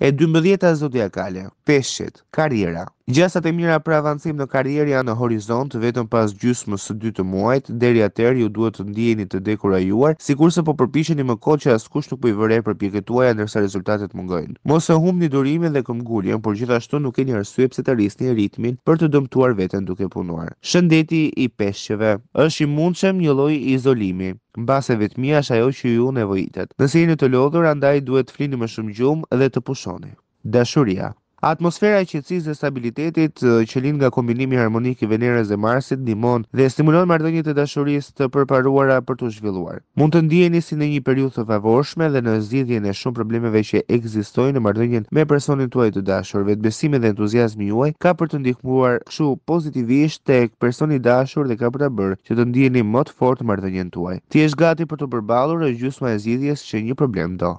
e 12-a zodiakale peshët karriera Gjasat e mira për avancim në karjerë janë në horizont vetëm pas gjysmës së dy të muajt, deri atëherë ju duhet të ndiheni të dekurajuar, sikurse po përpiqeni më koqë që askush nuk po i vëre për pjekjet tuaja ndërsa rezultatet mungojnë. Mos e humbni durimin dhe këmbguljen, por gjithashtu nuk keni arsye pse të rrisni ritmin për të dëmtuar veten duke punuar. Shëndeti i peshqeve është i mundshëm një lloj izolimi. Mbase vetmia është ajo që ju nevojitet. Nëse jeni të lodhur, andaj duhet të flini më shumë gjumë dhe të pushoni. Dashuria Atmosfera e qetësisë dhe stabilitetit që lind nga kombinimi harmonik i Venerës dhe Marsit ndihmon dhe stimulon marrëdhëniet e dashurisë të përparuara për të zhvilluar. Mund të ndiheni si në një periudhë të favorshme dhe në zgjidhjen e shumë problemeve që ekzistojnë në marrëdhënien me personin tuaj të dashur. besimi dhe entuziazmi juaj ka për të ndihmuar kështu pozitivisht tek personi i dashur dhe ka për ta bërë që të ndiheni më të fortë marrëdhënien tuaj. Ti je gati për të përballur gjysmën e zgjidhjes që një problem do.